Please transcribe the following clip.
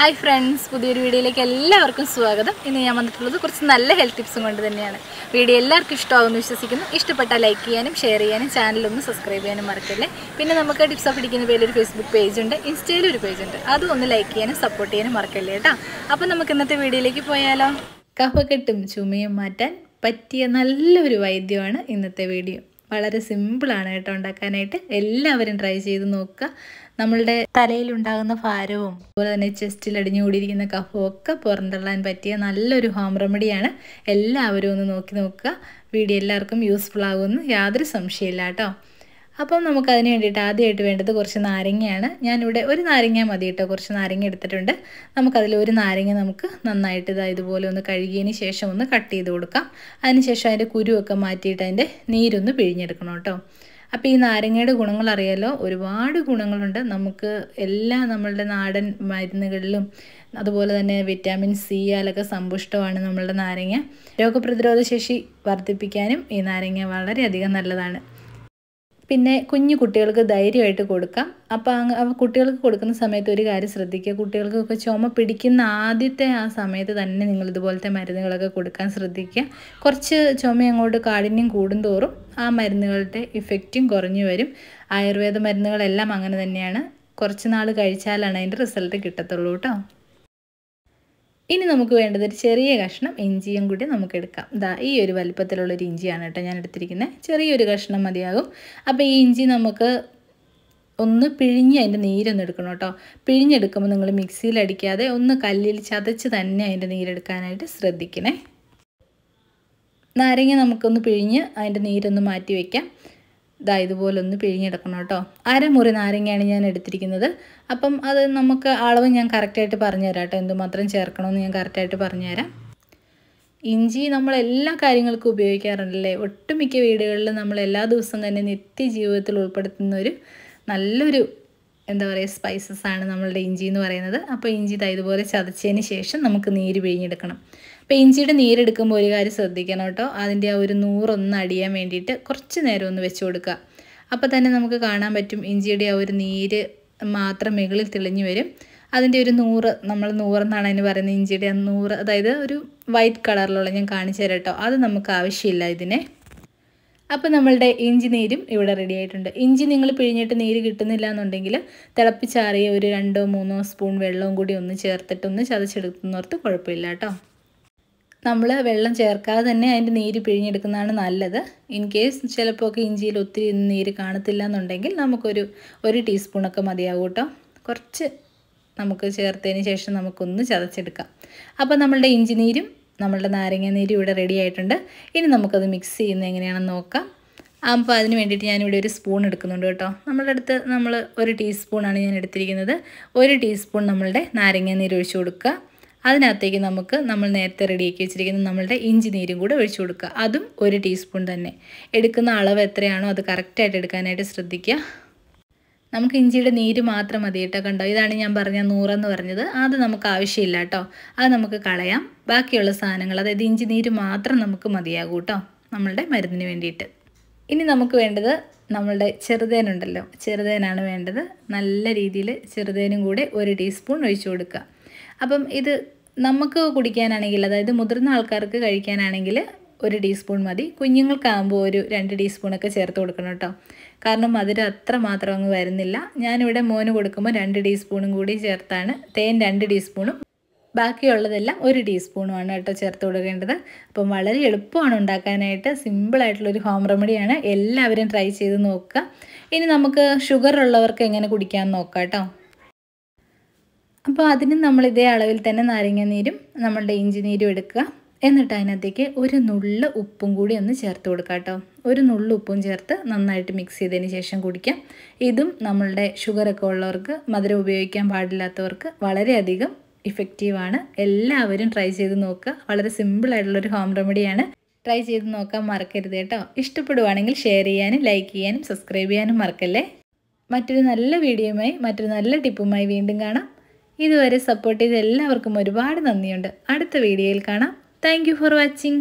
hi friends പുതിയൊരു വീഡിയോയിലേക്ക് എല്ലാവർക്കും സ്വാഗതം ഇന്ന് ഞാൻ വന്നിട്ടുള്ളത് കുറച്ച് നല്ല ഹെൽത്ത് ടിപ്സും കൊണ്ട് തന്നെയാണ് വീഡിയോ എല്ലാവർക്കും ഇഷ്ടമാകുമെന്ന് വിശ്വസിക്കുന്നു ഇഷ്ടപ്പെട്ടാൽ ലൈക്ക് ചെയ്യാനും ഷെയർ ചെയ്യാനും ചാനലൊന്ന് സബ്സ്ക്രൈബ് ചെയ്യാനും മറക്കല്ലേ പിന്നെ നമുക്ക് ടിപ്സ് പഠിക്കുന്ന പേരിൽ ഒരു ഫേസ്ബുക്ക് പേജുണ്ട് ഇൻസ്റ്റയിൽ ഒരു പേജുണ്ട് അതും ഒന്ന് ലൈക്ക് ചെയ്യാനും സപ്പോർട്ട് ചെയ്യാനും മറക്കല്ലേ കേട്ടോ അപ്പോൾ നമുക്ക് ഇന്നത്തെ വീഡിയോയിലേക്ക് പോയാലോ കഫക്കെട്ടും ചുമയും മാറ്റാൻ പറ്റിയ നല്ലൊരു വൈദ്യമാണ് ഇന്നത്തെ വീഡിയോ വളരെ സിമ്പിളാണ് കേട്ടോ ഉണ്ടാക്കാനായിട്ട് എല്ലാവരും ട്രൈ ചെയ്ത് നോക്കുക നമ്മളുടെ തലയിലുണ്ടാകുന്ന ഭാരവും അതുപോലെ തന്നെ ചെസ്റ്റിൽ അടിഞ്ഞുകൂടിയിരിക്കുന്ന കഫവും ഒക്കെ പുറന്തള്ളാൻ പറ്റിയ നല്ലൊരു ഹോം റെമഡിയാണ് എല്ലാവരും ഒന്ന് നോക്കി നോക്കുക വീഡിയോ എല്ലാവർക്കും യൂസ്ഫുൾ ആകുമെന്ന് യാതൊരു സംശയമില്ല കേട്ടോ അപ്പം അതിന് വേണ്ടിയിട്ട് ആദ്യമായിട്ട് വേണ്ടത് കുറച്ച് നാരങ്ങയാണ് ഞാനിവിടെ ഒരു നാരങ്ങ മതി കേട്ടോ കുറച്ച് നാരങ്ങ എടുത്തിട്ടുണ്ട് നമുക്കതിൽ ഒരു നാരങ്ങ നമുക്ക് നന്നായിട്ട് ഇതാ ഇതുപോലെ ഒന്ന് കഴുകിയതിന് ശേഷം ഒന്ന് കട്ട് ചെയ്ത് കൊടുക്കാം അതിനുശേഷം അതിൻ്റെ കുരുവൊക്കെ മാറ്റിയിട്ട് അതിൻ്റെ നീരൊന്ന് പിഴിഞ്ഞെടുക്കണം കേട്ടോ അപ്പോൾ ഈ നാരങ്ങയുടെ ഗുണങ്ങൾ അറിയാലോ ഒരുപാട് ഗുണങ്ങളുണ്ട് നമുക്ക് എല്ലാ നമ്മളുടെ നാടൻ മരുന്നുകളിലും അതുപോലെ തന്നെ വിറ്റാമിൻ സി അലൊക്കെ സമ്പുഷ്ടമാണ് നമ്മളുടെ നാരങ്ങ രോഗപ്രതിരോധ ശേഷി വർദ്ധിപ്പിക്കാനും ഈ നാരങ്ങ വളരെയധികം നല്ലതാണ് പിന്നെ കുഞ്ഞു കുട്ടികൾക്ക് ധൈര്യമായിട്ട് കൊടുക്കാം അപ്പോൾ കുട്ടികൾക്ക് കൊടുക്കുന്ന സമയത്ത് ഒരു കാര്യം ശ്രദ്ധിക്കുക കുട്ടികൾക്കൊക്കെ ചുമ പിടിക്കുന്ന ആദ്യത്തെ ആ സമയത്ത് തന്നെ നിങ്ങൾ ഇതുപോലത്തെ മരുന്നുകളൊക്കെ കൊടുക്കാൻ ശ്രദ്ധിക്കുക കുറച്ച് ചുമ അങ്ങോട്ട് കാഠിന്യം കൂടുന്തോറും ആ മരുന്നുകളുടെ ഇഫക്റ്റും കുറഞ്ഞു വരും ആയുർവേദ മരുന്നുകളെല്ലാം അങ്ങനെ തന്നെയാണ് കുറച്ച് നാൾ കഴിച്ചാലാണ് അതിൻ്റെ റിസൾട്ട് കിട്ടത്തുള്ളൂ കേട്ടോ ഇനി നമുക്ക് വേണ്ടത് ഒരു ചെറിയ കഷ്ണം ഇഞ്ചിയും കൂടി നമുക്ക് എടുക്കാം ദാ ഈ ഒരു വലിപ്പത്തിലുള്ളൊരു ഇഞ്ചിയാണ് കേട്ടോ ഞാൻ എടുത്തിരിക്കുന്നത് ചെറിയൊരു കഷ്ണം മതിയാകും അപ്പോൾ ഈ ഇഞ്ചി നമുക്ക് ഒന്ന് പിഴിഞ്ഞ് അതിൻ്റെ നീരൊന്ന് എടുക്കണം കേട്ടോ പിഴിഞ്ഞെടുക്കുമ്പോൾ നിങ്ങൾ മിക്സിയിലടിക്കാതെ ഒന്ന് കല്ലിൽ ചതച്ച് തന്നെ അതിൻ്റെ നീരെടുക്കാനായിട്ട് ശ്രദ്ധിക്കണേ നാരങ്ങ നമുക്കൊന്ന് പിഴിഞ്ഞ് അതിൻ്റെ നീരൊന്ന് മാറ്റി വയ്ക്കാം ഇതാ ഇതുപോലെ ഒന്ന് പിഴിഞ്ഞെടുക്കണം കേട്ടോ അരമുറി നാരങ്ങയാണ് ഞാൻ എടുത്തിരിക്കുന്നത് അപ്പം അത് നമുക്ക് അളവ് ഞാൻ കറക്റ്റായിട്ട് പറഞ്ഞുതരാം കേട്ടോ എന്തുമാത്രം ചേർക്കണമെന്ന് ഞാൻ കറക്റ്റായിട്ട് പറഞ്ഞുതരാം ഇഞ്ചി നമ്മൾ എല്ലാ കാര്യങ്ങൾക്കും ഉപയോഗിക്കാറുണ്ടല്ലേ ഒട്ടുമിക്ക വീടുകളിലും നമ്മൾ എല്ലാ ദിവസവും തന്നെ നിത്യജീവിതത്തിൽ ഉൾപ്പെടുത്തുന്ന ഒരു നല്ലൊരു എന്താ പറയുക സ്പൈസസ് ആണ് നമ്മളുടെ ഇഞ്ചി എന്ന് പറയുന്നത് അപ്പോൾ ഇഞ്ചി ഇതുപോലെ ചതച്ചതിന് ശേഷം നമുക്ക് നീര് പിഴിഞ്ഞെടുക്കണം അപ്പോൾ ഇഞ്ചിയുടെ നീരെടുക്കുമ്പോൾ ഒരു കാര്യം ശ്രദ്ധിക്കണം കേട്ടോ അതിൻ്റെ ആ ഒരു നൂറൊന്ന് അടിയാൻ വേണ്ടിയിട്ട് കുറച്ച് നേരം ഒന്ന് വെച്ച് കൊടുക്കുക അപ്പോൾ തന്നെ നമുക്ക് കാണാൻ പറ്റും ഇഞ്ചിയുടെ ആ ഒരു നീര് മാത്രം മുകളിൽ തെളിഞ്ഞു വരും അതിൻ്റെ ഒരു നൂറ് നമ്മൾ നൂറെന്നാണ് അതിന് പറയുന്നത് ഇഞ്ചിയുടെ നൂറ് അതായത് ഒരു വൈറ്റ് കളറിലുള്ള ഞാൻ കാണിച്ചു തരാം കേട്ടോ അത് നമുക്ക് ആവശ്യമില്ല ഇതിനെ അപ്പോൾ നമ്മളുടെ ഇഞ്ചി നീരും ഇവിടെ റെഡി ആയിട്ടുണ്ട് ഇഞ്ചി നിങ്ങൾ പിഴിഞ്ഞിട്ട് നീര് കിട്ടുന്നില്ല എന്നുണ്ടെങ്കിൽ തിളപ്പിച്ചാറിയ ഒരു രണ്ടോ മൂന്നോ സ്പൂൺ വെള്ളവും കൂടി ഒന്ന് ചേർത്തിട്ട് ഒന്ന് ചതച്ചെടുക്കുന്നോർത്ത് കുഴപ്പമില്ല കേട്ടോ നമ്മൾ വെള്ളം ചേർക്കാതെ തന്നെ അതിൻ്റെ നീര് പിഴിഞ്ഞെടുക്കുന്നതാണ് നല്ലത് ഇൻ കേസ് ചിലപ്പോൾ ഒക്കെ ഇഞ്ചിയിൽ ഒത്തിരി നീര് കാണത്തില്ല എന്നുണ്ടെങ്കിൽ നമുക്കൊരു ഒരു ടീസ്പൂണൊക്കെ മതിയാകും കേട്ടോ കുറച്ച് നമുക്ക് ചേർത്തതിന് ശേഷം നമുക്കൊന്ന് ചതച്ചെടുക്കാം അപ്പോൾ നമ്മളുടെ ഇഞ്ചി നീരും നമ്മളുടെ നാരങ്ങ നീര് ഇവിടെ റെഡി ആയിട്ടുണ്ട് ഇനി നമുക്കത് മിക്സ് ചെയ്യുന്നത് എങ്ങനെയാണെന്ന് നോക്കാം അപ്പോൾ അതിന് വേണ്ടിയിട്ട് ഞാനിവിടെ ഒരു സ്പൂൺ എടുക്കുന്നുണ്ട് കേട്ടോ നമ്മളുടെ അടുത്ത് നമ്മൾ ഒരു ടീസ്പൂണാണ് ഞാൻ എടുത്തിരിക്കുന്നത് ഒരു ടീസ്പൂൺ നമ്മളുടെ നാരങ്ങ നീര് ഒഴിച്ചു കൊടുക്കുക അതിനകത്തേക്ക് നമുക്ക് നമ്മൾ നേരത്തെ റെഡിയാക്കി വെച്ചിരിക്കുന്ന നമ്മളുടെ ഇഞ്ചി നീരും കൂടെ ഒഴിച്ചു കൊടുക്കുക അതും ഒരു ടീസ്പൂൺ തന്നെ എടുക്കുന്ന അളവ് എത്രയാണോ അത് കറക്റ്റായിട്ട് എടുക്കാനായിട്ട് ശ്രദ്ധിക്കുക നമുക്ക് ഇഞ്ചിയുടെ നീര് മാത്രം മതി കേട്ടോ കണ്ടോ ഇതാണ് ഞാൻ പറഞ്ഞ നൂറെന്ന് പറഞ്ഞത് അത് നമുക്ക് ആവശ്യമില്ല കേട്ടോ അത് നമുക്ക് കളയാം ബാക്കിയുള്ള സാധനങ്ങൾ അതായത് ഇഞ്ചി നീര് മാത്രം നമുക്ക് മതിയാകും കേട്ടോ നമ്മളുടെ മരുന്നിന് വേണ്ടിയിട്ട് ഇനി നമുക്ക് വേണ്ടത് നമ്മളുടെ ചെറുതേനുണ്ടല്ലോ ചെറുതേനാണ് വേണ്ടത് നല്ല രീതിയിൽ ചെറുതേനും കൂടെ ഒരു ടീസ്പൂൺ ഒഴിച്ചു കൊടുക്കുക അപ്പം ഇത് നമുക്ക് കുടിക്കാനാണെങ്കിൽ അതായത് മുതിർന്ന ആൾക്കാർക്ക് കഴിക്കാനാണെങ്കിൽ ഒരു ടീസ്പൂൺ മതി കുഞ്ഞുങ്ങൾക്കാകുമ്പോൾ ഒരു രണ്ട് ടീസ്പൂണൊക്കെ ചേർത്ത് കൊടുക്കണം കേട്ടോ കാരണം മധുരം അത്ര മാത്രം അങ്ങ് വരുന്നില്ല ഞാനിവിടെ മോന് കൊടുക്കുമ്പോൾ രണ്ട് ടീസ്പൂണും കൂടി ചേർത്താണ് തേൻ രണ്ട് ടീസ്പൂണും ബാക്കിയുള്ളതെല്ലാം ഒരു ടീസ്പൂണുമാണ് കേട്ടോ ചേർത്ത് കൊടുക്കേണ്ടത് അപ്പം വളരെ എളുപ്പമാണ് ഉണ്ടാക്കാനായിട്ട് സിമ്പിളായിട്ടുള്ളൊരു ഹോം റെമഡിയാണ് എല്ലാവരും ട്രൈ ചെയ്ത് നോക്കുക ഇനി നമുക്ക് ഷുഗർ ഉള്ളവർക്ക് എങ്ങനെ കുടിക്കാൻ നോക്കാം കേട്ടോ അപ്പോൾ അതിനും നമ്മൾ ഇതേ അളവിൽ തന്നെ നാരങ്ങ നീരും നമ്മളുടെ ഇഞ്ചി നീരും എടുക്കുക എന്നിട്ട് അതിനകത്തേക്ക് ഒരു നുള്ള് ഉപ്പും കൂടി ഒന്ന് ചേർത്ത് കൊടുക്കുക കേട്ടോ ഒരു നുള്ളു ഉപ്പും ചേർത്ത് നന്നായിട്ട് മിക്സ് ചെയ്തതിന് ശേഷം കുടിക്കാം ഇതും നമ്മളുടെ ഷുഗറൊക്കെ ഉള്ളവർക്ക് മധുരം ഉപയോഗിക്കാൻ പാടില്ലാത്തവർക്ക് വളരെയധികം ഇഫക്റ്റീവാണ് എല്ലാവരും ട്രൈ ചെയ്ത് നോക്കുക വളരെ സിമ്പിളായിട്ടുള്ളൊരു ഹോം റെമഡിയാണ് ട്രൈ ചെയ്ത് നോക്കാൻ മറക്കരുത് കേട്ടോ ഇഷ്ടപ്പെടുവാണെങ്കിൽ ഷെയർ ചെയ്യാനും ലൈക്ക് ചെയ്യാനും സബ്സ്ക്രൈബ് ചെയ്യാനും മറക്കല്ലേ മറ്റൊരു നല്ല വീഡിയോയുമായി മറ്റൊരു നല്ല ടിപ്പുമായി വീണ്ടും കാണാം ഇതുവരെ സപ്പോർട്ട് ചെയ്ത എല്ലാവർക്കും ഒരുപാട് നന്ദിയുണ്ട് അടുത്ത വീഡിയോയിൽ കാണാം താങ്ക് ഫോർ വാച്ചിങ്